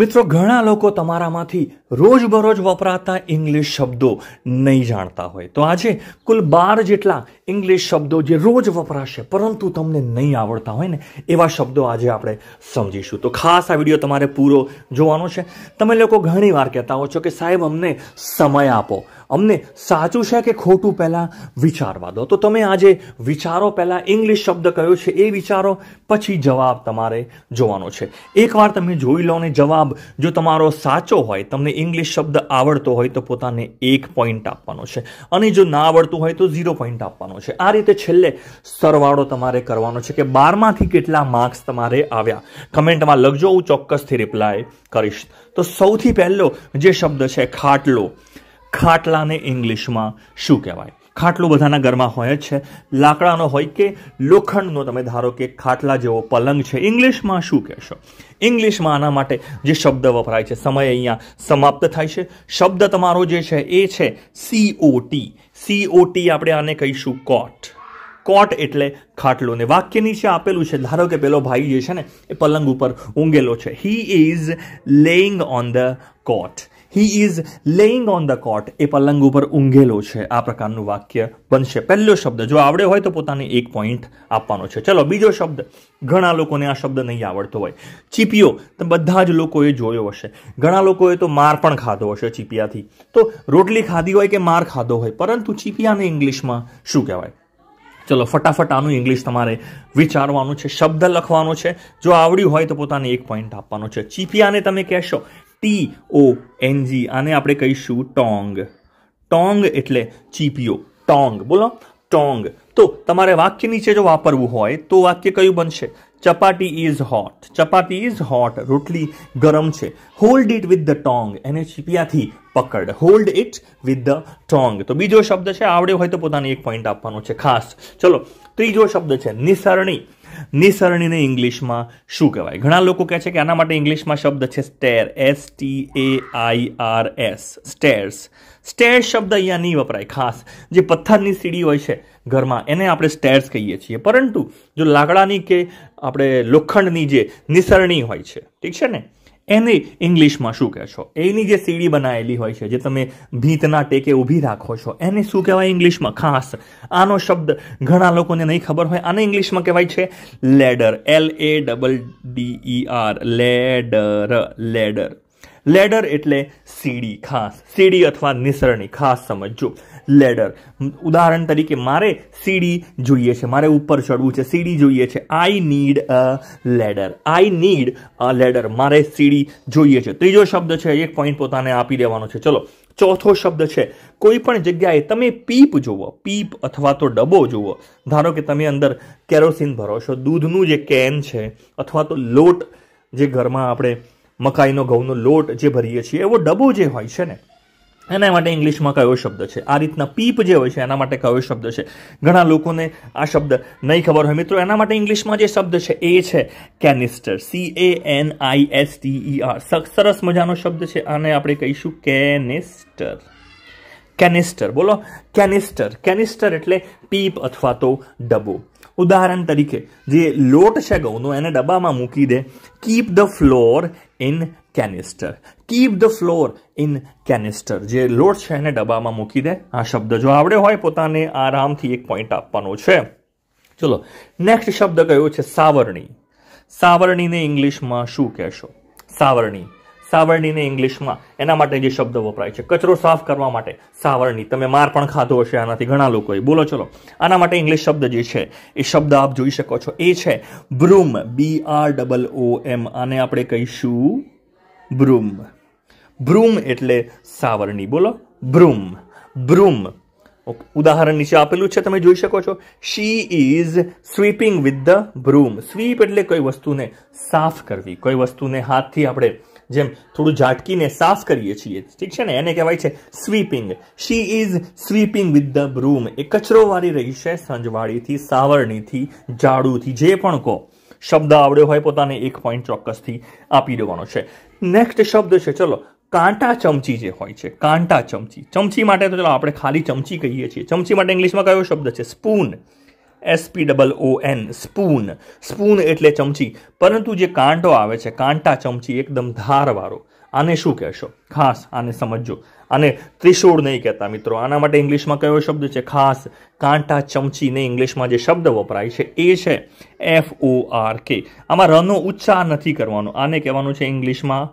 મિત્રો ઘણા લોકો તમારામાંથી રોજબરોજ વપરાતા ઇંગ્લિશ શબ્દો નહીં જાણતા હોય તો આજે કુલ બાર જેટલા ઇંગ્લિશ શબ્દો જે રોજ વપરાશે પરંતુ તમને નહીં આવડતા હોય ને એવા શબ્દો આજે આપણે સમજીશું તો ખાસ આ વિડીયો તમારે પૂરો જોવાનો છે તમે લોકો ઘણી વાર કહેતા હો છો કે સાહેબ અમને સમય આપો અમને સાચું છે કે ખોટું પહેલાં વિચારવા દો તો તમે આજે વિચારો પહેલાં ઇંગ્લિશ શબ્દ કયો છે એ વિચારો પછી જવાબ તમારે જોવાનો છે એકવાર તમે જોઈ લો ને જવાબ જો તમારો સાચો હોય તમને ઇંગ્લિશ શબ્દ આવડતો હોય તો પોતાને એક પોઈન્ટ આપવાનો છે અને જો ના આવડતું હોય તો ઝીરો પોઈન્ટ આપવાનો છે આ રીતે છેલ્લે સરવાળો તમારે કરવાનો છે કે બારમાંથી કેટલા માર્ક્સ તમારે આવ્યા કમેન્ટમાં લખજો હું ચોક્કસથી રિપ્લાય કરીશ તો સૌથી પહેલો જે શબ્દ છે ખાટલો ખાટલાને ઇંગ્લિશમાં શું કહેવાય ખાટલું બધાના ઘરમાં હોય જ છે લાકડાનો હોય કે લોખંડનો તમે ધારો કે ખાટલા જેવો પલંગ છે ઇંગ્લિશમાં શું કહેશો ઇંગ્લિશમાં આના માટે જે શબ્દ વપરાય છે સમય અહીંયા સમાપ્ત થાય છે શબ્દ તમારો જે છે એ છે સીઓટી સીઓટી આપણે આને કહીશું કોટ કોટ એટલે ખાટલો ને વાક્ય નીચે આપેલું છે ધારો કે પેલો ભાઈ જે છે ને એ પલંગ ઉપર ઊંઘેલો છે he is laying on the cot he is laying on the cot એ પલંગ ઉપર ઊંઘેલો છે આ પ્રકારનું વાક્ય બનશે પહેલો શબ્દ જો આવડ્યો હોય તો પોતાને એક પોઈન્ટ આપવાનો છે ચલો બીજો શબ્દ ઘણા લોકોને આ શબ્દ નહીં આવડતો હોય ચીપિયો તો બધા જ લોકોએ જોયો હશે ઘણા લોકોએ તો માર પણ ખાધો હશે ચીપિયાથી તો રોટલી ખાધી હોય કે માર ખાધો હોય પરંતુ ચીપિયાને ઇંગ્લિશમાં શું કહેવાય ચલો ફટાફટ આનું ઇંગ્લિશ તમારે વિચારવાનું છે શબ્દ લખવાનો છે જો આવડ્યું હોય તો પોતાને એક પોઈન્ટ આપવાનો છે ચીપિયાને તમે કહેશો ટી ઓ એનજી આને આપણે કહીશું ટોંગ ટોંગ એટલે ચીપિયો ટોંગ બોલો ટોંગ તો તમારે વાક્ય નીચે જો વાપરવું હોય તો વાક્ય કયું બનશે chapati is hot chapati is hot રોટલી ગરમ છે hold it with the tong એને ચીપિયાથી પકડ hold it with the tong તો બીજો શબ્દ છે આવડ્યો હોય તો પોતાને એક પોઈન્ટ આપવાનો છે ખાસ ચલો ત્રીજો શબ્દ છે નિસરણી નિસરણીને ઇંગ્લિશમાં શું કહેવાય ઘણા લોકો કહે છે કે આના માટે ઇંગ્લિશમાં શબ્દ છે stair S T A I R S stairs stair શબ્દ અહીંયા નહીં વપરાય ખાસ જે પથ્થરની સીડી હોય છે ઘરમાં એને આપણે સ્ટેર્સ કહીએ છીએ પરંતુ જો લાકડાની કે આપણે લોખંડની જે નિસરણી હોય છે ઠીક છે ને એને ઇંગ્લિશમાં શું કહેશો એની જે સીડી બનાવેલી હોય છે જે તમે ભીંતના ટેકે ઊભી રાખો છો એને શું કહેવાય ઇંગ્લિશમાં ખાસ આનો શબ્દ ઘણા લોકોને નહીં ખબર હોય આને ઇંગ્લિશમાં કહેવાય છે ladder L A double D E R ladder ladder ladder એટલે સીડી ખાસ સીડી અથવા નિસરણી ખાસ સમજજો લેડર ઉદાહરણ તરીકે મારે સીડી જોઈએ છે મારે ઉપર ચડવું છે સીડી જોઈએ છે I need a ladder I need a ladder મારે સીડી જોઈએ છે ત્રીજો શબ્દ છે એક પોઈન્ટ પોતાને આપી દેવાનો છે ચલો ચોથો શબ્દ છે કોઈ પણ જગ્યાએ તમે પીપ જુઓ પીપ અથવા તો ડબ્બો જુઓ ધારો કે તમે અંદર કેરોસીન ભરો છો દૂધનું જે કેન છે અથવા તો લોટ જે ઘરમાં આપણે મકાઈનો ઘઉંનો લોટ જે ભરીએ છીએ એવો ડબ્બો જે હોય છે ને એના માટે ઇંગ્લિશમાં કયો શબ્દ છે આ રીતના પીપ જે હોય છે એના માટે કયો શબ્દ છે ઘણા લોકોને આ શબ્દ નહીં ખબર હોય મિત્રો એના માટે ઇંગ્લિશમાં જે શબ્દ છે એ છે canister C A N I S T E R સરસ મજાનો શબ્દ છે આને આપણે કહીશું કેનિસ્ટર કેનિસ્ટર બોલો કેનિસ્ટર કેનિસ્ટર એટલે પીપ અથવા તો ડબ્બો ઉદાહરણ તરીકે જે લોટ છે ઘઉંનો એને ડબ્બામાં મૂકી દે keep the flour in canister keep the flour in canister જે લોટ છે એને ડબ્બામાં મૂકી દે આ શબ્દ જો આવડે હોય પોતાને આરામથી એક પોઈન્ટ આપવાનો છે ચલો નેક્સ્ટ શબ્દ કયો છે સાવરણી સાવરણીને ઇંગ્લિશમાં શું કહેશો સાવરણી સાવરણીને ઇંગ્લિશમાં એના માટે જે શબ્દ વપરાય છે કચરો સાફ કરવા માટે સાવરણી તમે માર પણ ખાધો હશે આનાથી ઘણા લોકોએ બોલો ચલો આના માટે ઇંગ્લિશ શબ્દ જે છે એ શબ્દ આપ જોઈ શકો છો એ છે broom B R double O M આને આપણે કહીશું બ્રૂમ બ્રૂમ એટલે સાવરણી બોલો બ્રૂમ બ્રૂમ ઉદાહરણ નીચે આપેલું છે તમે જોઈ શકો છો she is sweeping with the broom sweep એટલે કોઈ વસ્તુને સાફ કરવી કોઈ વસ્તુને હાથથી આપણે જેમ થોડું ઝાટકીને સાફ કરીએ છીએ ઠીક છે ને એને કહેવાય છે sweeping she is sweeping with the broom એ કચરો વાળી રહી છે સંજવાળીથી સાવરણીથી ઝાડુથી જે પણ કહો શબ્દ આવડ્યો હોય પોતાને એક પોઈન્ટ ચોક્કસથી આપી દેવાનો છે નેક્સ્ટ શબ્દ છે ચલો કાંટા ચમચી જે હોય છે કાંટા ચમચી ચમચી માટે તો ચલો આપણે ખાલી ચમચી કહીએ છીએ ચમચી માટે ઇંગ્લિશમાં કયો શબ્દ છે spoon SP double O N spoon spoon એટલે ચમચી પરંતુ જે કાંટો આવે છે કાંટા ચમચી એકદમ ધારવાળો આને શું કહેશો ખાસ આને સમજજો આને ત્રિશોળ નહીં કહેતા મિત્રો આના માટે ઇંગ્લિશમાં કયો શબ્દ છે ખાસ કાંટા ચમચીને ઇંગ્લિશમાં જે શબ્દ વપરાય છે એ છે એફ ઓ આર કે આમાં રનો ઉચ્ચાર નથી કરવાનો આને કહેવાનું છે ઇંગ્લિશમાં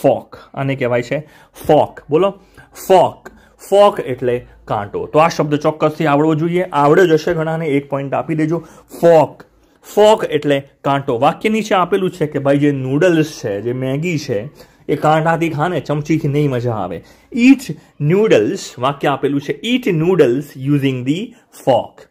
ફોક આને કહેવાય છે ફોક બોલો ફોક ફોક એટલે કાંટો તો આ શબ્દ ચોક્કસથી આવડવો જોઈએ આવડે જશે ઘણાને એક પોઈન્ટ આપી દેજો ફોક ફોક એટલે કાંટો વાક્ય નીચે આપેલું છે કે ભાઈ જે નૂડલ્સ છે જે મેગી છે એ કાંટાથી ખાને ચમચીથી નહીં મજા આવે ઈટ નૂડલ્સ વાક્ય આપેલું છે eat noodles using the fork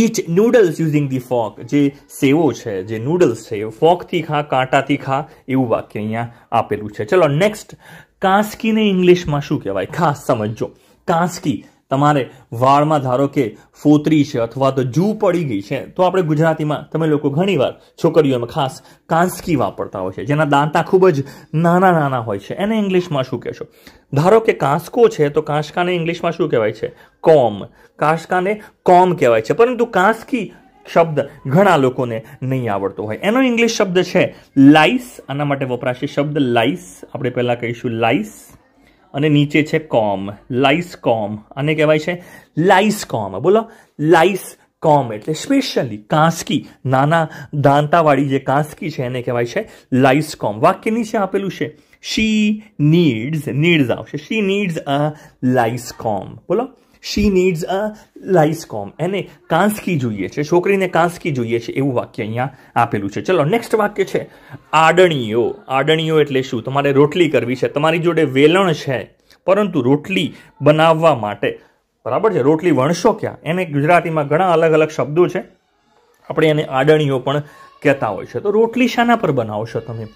eat noodles using the fork જે સેવો છે જે નૂડલ્સ છે ફોકથી ખા કાંટાથી ખા એવું વાક્ય અહીંયા આપેલું છે ચલો નેક્સ્ટ કાંસકીને ઇંગ્લિશમાં શું કહેવાય ખાસ સમજજો કાંસકી તમારે વાળમાં ધારો કે ફોતરી છે અથવા તો જૂ પડી ગઈ છે તો આપણે ગુજરાતીમાં તમે લોકો ઘણીવાર છોકરીઓમાં ખાસ કાંસકી વાપરતા હોય છે જેના દાંતા ખૂબ જ નાના નાના હોય છે એને ઇંગ્લિશમાં શું કહેશો ધારો કે કાંસકો છે તો કાંસકાને ઇંગ્લિશમાં શું કહેવાય છે કોમ કાંસકાને કોમ કહેવાય છે પરંતુ કાંસકી શબ્દ ઘણા લોકોને નહીં આવડતો હોય એનો ઇંગ્લિશ શબ્દ છે લાઈસ આના માટે વપરાશે શબ્દ લાઈસ આપણે પહેલાં કહીશું લાઈસ અને નીચે છે કોમ લાઇસ કોમ આને કહેવાય છે લાઇસ કોમ બોલો લાઈસ કોમ એટલે સ્પેશિયલી કાંસકી નાના દાંતાવાળી જે કાંસકી છે એને કહેવાય છે લાઇસ કોમ વાક્ય નીચે આપેલું છે શી નીડ્સ નીડ્સ આવશે શી નીડ્સ અ લાઇસ કોમ બોલો શી નીડ્સ અ લાઇસકોમ એને કાંસકી જોઈએ છે છોકરીને કાંસકી જોઈએ છે એવું વાક્ય અહીંયા આપેલું છે ચલો નેક્સ્ટ વાક્ય છે આડણીઓ આડણીઓ એટલે શું તમારે રોટલી કરવી છે તમારી જોડે વેલણ છે પરંતુ રોટલી બનાવવા માટે બરાબર છે રોટલી વણશો ક્યાં એને ગુજરાતીમાં ઘણા અલગ અલગ શબ્દો છે આપણે એને આડણીઓ પણ કહેતા હોય છે તો રોટલી શાના પર બનાવશો તમે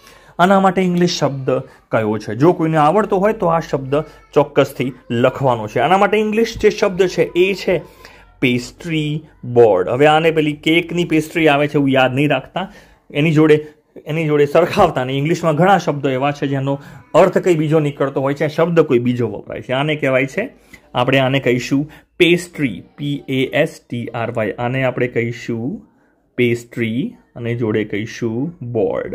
આના માટે ઇંગ્લિશ શબ્દ કયો છે જો કોઈને આવડતો હોય તો આ શબ્દ ચોક્કસથી લખવાનો છે આના માટે ઇંગ્લિશ જે શબ્દ છે એ છે પેસ્ટ્રી બોર્ડ હવે આને પેલી કેકની પેસ્ટ્રી આવે છે એવું યાદ નહીં રાખતા એની જોડે એની જોડે સરખાવતા ને ઇંગ્લિશમાં ઘણા શબ્દો એવા છે જેનો અર્થ કંઈ બીજો નીકળતો હોય છે શબ્દ કોઈ બીજો વપરાય છે આને કહેવાય છે આપણે આને કહીશું pastry P A S T R Y આને આપણે કહીશું પેસ્ટ્રી અને જોડે કહીશું બોર્ડ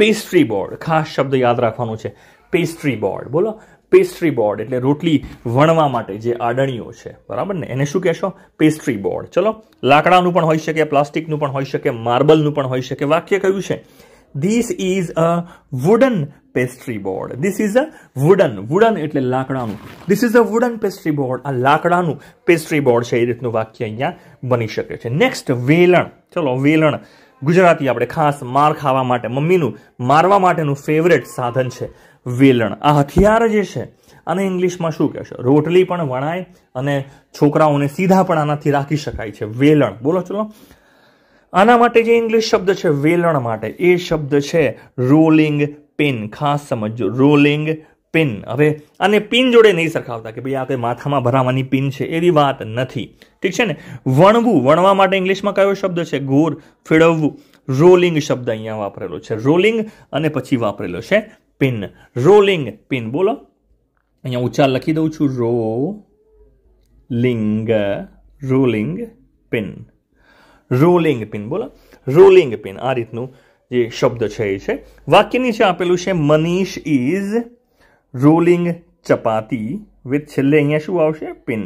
પેસ્ટ્રી બોર્ડ ખાસ શબ્દ યાદ રાખવાનો છે પેસ્ટ્રી બોર્ડ બોલો પેસ્ટ્રી બોર્ડ એટલે રોટલી વણવા માટે જે આડણીઓ છે બરાબર ને એને શું કહેશો પેસ્ટ્રી બોર્ડ ચલો લાકડાનું પણ હોઈ શકે પ્લાસ્ટિકનું પણ હોઈ શકે માર્બલનું પણ હોઈ શકે વાક્ય કયું છે this is a wooden pastry board this is a wooden wooden એટલે લાકડાનું this is a wooden pastry board આ લાકડાનું પેસ્ટ્રી બોર્ડ છે એ રીતનું વાક્ય અહીંયા બની શકે છે નેક્સ્ટ વેલણ ચલો વેલણ ગુજરાતી આપણે ખાસ માર ખાવા માટે મમ્મીનું મારવા માટેનું ફેવરેટ સાધન છે વેલણ આ હથિયાર જે છે અને ઇંગ્લિશમાં શું કહેશે રોટલી પણ વણાય અને છોકરાઓને સીધા પણ આનાથી રાખી શકાય છે વેલણ બોલો ચલો આના માટે જે ઇંગ્લિશ શબ્દ છે વેલણ માટે એ શબ્દ છે રોલિંગ પિન ખાસ સમજો રોલિંગ પિન હવે અને પિન જોડે નહીં સરખાવતા કે ભાઈ આ કંઈ માથામાં ભરાવાની પિન છે એવી વાત નથી ઠીક છે ને વણવું વણવા માટે ઇંગ્લિશમાં કયો શબ્દ છે ગોર ફેળવવું રોલિંગ શબ્દ અહીંયા વાપરેલો છે રોલિંગ અને પછી વાપરેલો છે પિન રોલિંગ પિન બોલો અહીંયા ઉચ્ચાર લખી દઉં છું rolling rolling pin rolling pin બોલો રોલિંગ પિન આ રીતનું જે શબ્દ છે એ છે વાક્યની છે આપેલું છે Manish is rolling chapati with છેલ્લે અહીંયા શું આવશે pin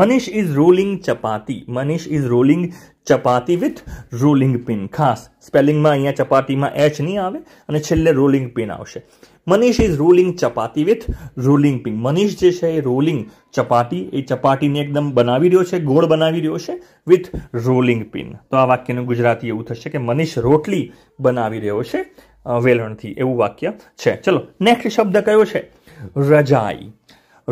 Manish is rolling chapati Manish is rolling chapati with rolling pin ખાસ સ્પેલિંગમાં અહીંયા ચપાતીમાં એચ નહીં આવે અને છેલ્લે રોલિંગ પિન આવશે Manish is rolling chapati with rolling pin Manish જે છે એ રોલિંગ ચપાટી એ ચપાટીને એકદમ બનાવી રહ્યો છે ગોળ બનાવી રહ્યો છે વિથ રોલિંગ પિન તો આ વાક્યનું ગુજરાતી એવું થશે કે મનીષ રોટલી બનાવી રહ્યો છે વેલણથી એવું વાક્ય છે ચલો નેક્સ્ટ શબ્દ કયો છે રજાઈ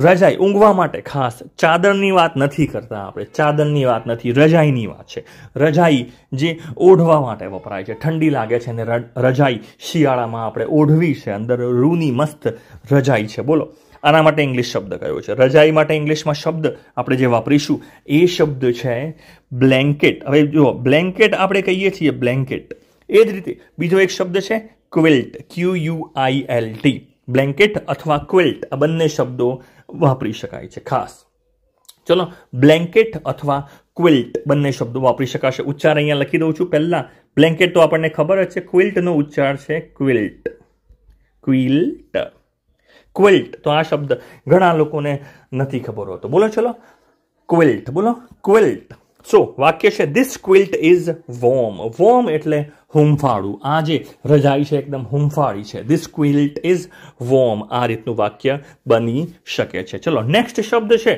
રજાઈ ઊંઘવા માટે ખાસ ચાદરની વાત નથી કરતા આપણે ચાદરની વાત નથી રજાઈની વાત છે રજાઈ જે ઓઢવા માટે વપરાય છે ઠંડી લાગે છે અને રજાઈ શિયાળામાં આપણે ઓઢવી છે અંદર રૂની મસ્ત રજાઈ છે બોલો આના માટે ઇંગ્લિશ શબ્દ કયો છે રજાઈ માટે ઇંગ્લિશમાં શબ્દ આપણે જે વાપરીશું એ શબ્દ છે બ્લેન્કેટ હવે જુઓ બ્લેન્કેટ આપણે કહીએ છીએ બ્લેન્કેટ એ જ રીતે બીજો એક શબ્દ છે quilt Q U I L T blanket અથવા ક્વિલ્ટ આ બંને શબ્દો વાપરી શકાય છે ખાસ ચલો બ્લેન્કેટ અથવા ક્વિલ્ટ બંને શબ્દો વાપરી શકાશે ઉચ્ચાર અહીંયા લખી દઉં છું પહેલાં બ્લેન્કેટ તો આપણને ખબર જ છે ક્વિલ્ટનો ઉચ્ચાર છે ક્વિલ્ટ ક્વિલ્ટ ક્વિલ્ટ તો આ શબ્દ ઘણા લોકોને નથી ખબર હોતો બોલો ચલો ક્વિલ્ટ બોલો ક્વિલ્ટ સો વાક્ય છે this quilt is warm warm એટલે હુંફાળું આ જે રજાઈ છે એકદમ હુંફાળી છે ધીસ ક્વિલ્ટ ઇઝ વોર્મ આ રીતનું વાક્ય બની શકે છે ચલો નેક્સ્ટ શબ્દ છે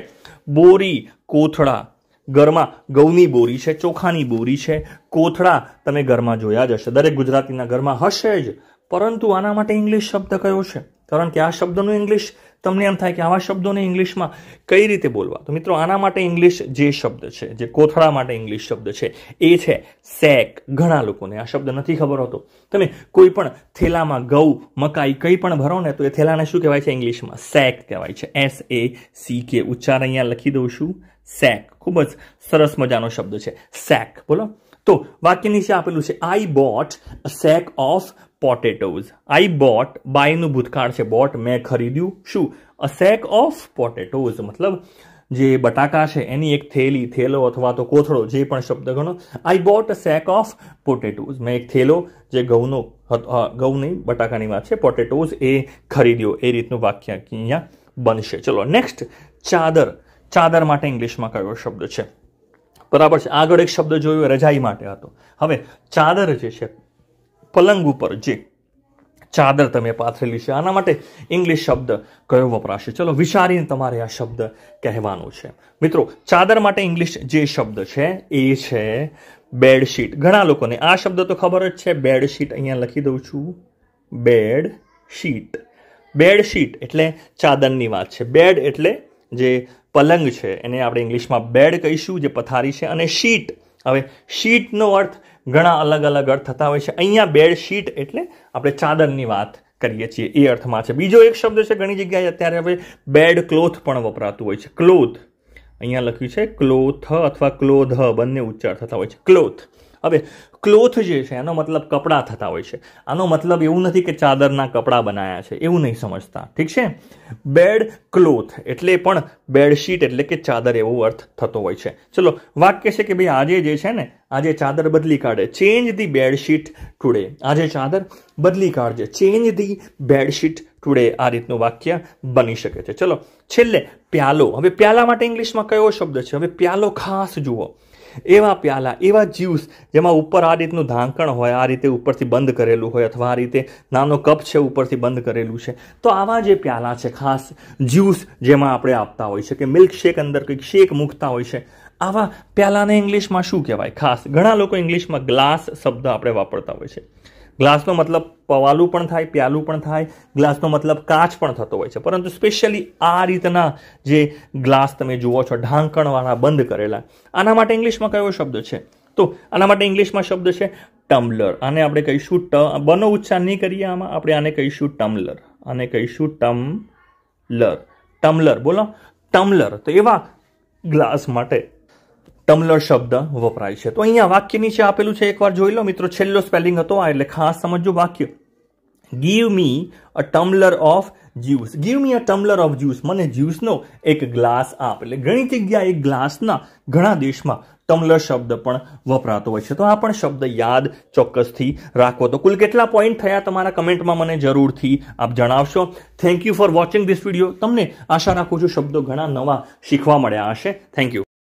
બોરી કોથળા ઘરમાં ગૌની બોરી છે ચોખાની બોરી છે કોથળા તમે ઘરમાં જોયા જ હશે દરેક ગુજરાતીના ઘરમાં હશે જ પરંતુ આના માટે ઇંગ્લિશ શબ્દ કયો છે કારણ કે આ શબ્દોનું ઇંગ્લિશ તમને એમ થાય કે આવા શબ્દોને ઇંગ્લિશમાં કઈ રીતે બોલવા તો મિત્રો આના માટે ઇંગ્લિશ જે શબ્દ છે જે કોથળા માટે ઇંગ્લિશ શબ્દ છે એ છે સેક ઘણા લોકોને આ શબ્દ નથી ખબર હોતો તમે કોઈ પણ થેલામાં ગૌ મકાઈ કંઈ પણ ભરો ને તો એ થેલાને શું કહેવાય છે ઇંગ્લિશમાં સેક કહેવાય છે એસ એ સી કે ઉચ્ચાર અહીંયા લખી દઉં છું સેક ખૂબ જ સરસ મજાનો શબ્દ છે સેક બોલો તો વાક્ય નીચે આપેલું છે I bought a sack of potatoes I bought બાયનું ભૂતકાળ છે બોટ મેં ખરીદ્યું શું અ સેક ઓફ પોટેટોઝ મતલબ જે બટાકા છે એની એક થેલી થેલો અથવા તો કોથળો જે પણ શબ્દ ગણો I bought a sack of potatoes મેં એક થેલો જે ઘઉંનો ઘઉં નહીં બટાકાની વાત છે પોટેટોઝ એ ખરીદ્યો એ રીતનું વાક્ય અહીંયા બનશે ચલો નેક્સ્ટ ચાદર ચાદર માટે ઇંગ્લિશમાં કયો શબ્દ છે બરાબર છે આગળ એક શબ્દ જોયો રજાઈ માટે હતો હવે ચાદર જે છે પલંગ ઉપર જે ચાદર તમે પાથરેલી છે આના માટે ઇંગ્લિશ શબ્દ કયો વપરાશે ચલો વિચારીને તમારે આ શબ્દ કહેવાનો છે મિત્રો ચાદર માટે ઇંગ્લિશ જે શબ્દ છે એ છે બેડશીટ ઘણા લોકોને આ શબ્દ તો ખબર જ છે બેડશીટ અહીંયા લખી દઉં છું બેડ શીટ બેડશીટ એટલે ચાદરની વાત છે બેડ એટલે જે પલંગ છે એને આપણે ઇંગ્લિશમાં બેડ કહીશું જે પથારી છે અને શીટ હવે શીટનો અર્થ ઘણા અલગ અલગ અર્થ થતા હોય છે અહીંયા બેડ શીટ એટલે આપણે ચાદરની વાત કરીએ છીએ એ અર્થમાં છે બીજો એક શબ્દ છે ઘણી જગ્યાએ અત્યારે હવે બેડ ક્લોથ પણ વપરાતું હોય છે ક્લોથ અહીંયા લખ્યું છે ક્લોથ અથવા ક્લોધ બંને ઉચ્ચાર થતા હોય છે ક્લોથ હવે ક્લોથ જે છે એનો મતલબ કપડાં થતા હોય છે આનો મતલબ એવું નથી કે ચાદરના કપડાં બનાવ્યા છે એવું નહીં સમજતા ઠીક છે બેડ ક્લોથ એટલે પણ બેડશીટ એટલે કે ચાદર એવો અર્થ થતો હોય છે ચલો વાક્ય છે કે ભાઈ આજે જે છે ને આજે ચાદર બદલી કાઢે ચેન્જ ધી બેડશીટ ટુડે આજે ચાદર બદલી કાઢજે ચેન્જ ધી બેડશીટ ટુડે આ રીતનું વાક્ય બની શકે છે ચલો છેલ્લે પ્યાલો હવે પ્યાલા માટે ઇંગ્લિશમાં કયો શબ્દ છે હવે પ્યાલો ખાસ જુઓ એવા પ્યાલા એવા જ્યુસ જેમાં ઉપર આ રીતનું ઢાંકણ હોય આ રીતે ઉપરથી બંધ કરેલું હોય અથવા આ રીતે નાનો કપ છે ઉપરથી બંધ કરેલું છે તો આવા જે પ્યાલા છે ખાસ જ્યુસ જેમાં આપણે આપતા હોય છે કે મિલ્ક શેક અંદર કંઈક શેક મૂકતા હોય છે આવા પ્યાલાને ઇંગ્લિશમાં શું કહેવાય ખાસ ઘણા લોકો ઇંગ્લિશમાં ગ્લાસ શબ્દ આપણે વાપરતા હોય છે ગ્લાસનો મતલબ પવાલું પણ થાય પ્યાલું પણ થાય ગ્લાસનો મતલબ કાચ પણ થતો હોય છે પરંતુ સ્પેશિયલી આ રીતના જે ગ્લાસ તમે જુઓ છો ઢાંકણવાળા બંધ કરેલા આના માટે ઇંગ્લિશમાં કયો શબ્દ છે તો આના માટે ઇંગ્લિશમાં શબ્દ છે ટમ્બલર આને આપણે કહીશું ટ બનો ઉચ્ચાર નહીં કરીએ આમાં આપણે આને કહીશું ટમ્બલર આને કહીશું ટમ્બલર ટમ્બલર બોલો ટમ્બલર તો એવા ગ્લાસ માટે ટમલર શબ્દ વપરાય છે તો અહીંયા વાક્ય નીચે આપેલું છે એકવાર જોઈ લો મિત્રો છેલ્લો સ્પેલિંગ હતો આ એટલે ખાસ સમજજો વાક્ય give me a tumbler of juice give me a tumbler of juice મને જ્યુસનો એક ગ્લાસ આપ એટલે ઘણી જગ્યાએ ગ્લાસના ઘણા દેશમાં ટમલર શબ્દ પણ વપરાતો હોય છે તો આ પણ શબ્દ યાદ ચોક્કસથી રાખો તો કુલ કેટલા પોઈન્ટ થયા તમારા કમેન્ટમાં મને જરૂરથી આપ જણાવશો thank you for watching this video તમને આશા રાખું છું શબ્દો ઘણા નવા શીખવા મળ્યા હશે થેન્ક યુ